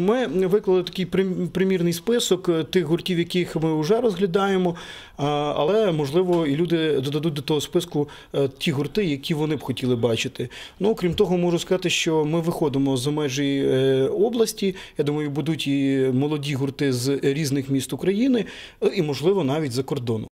Ми виклали такий примірний список е, тих гуртів, яких ми вже розглядаємо, але можливо і люди додадуть до того списку е, ті гурти, які вони б хотіли бачити. Ну крім того, можу сказати, що ми виходимо за межі е, області. Я думаю, будуть і молоді гурти з різних міст України, і можливо навіть за кордону.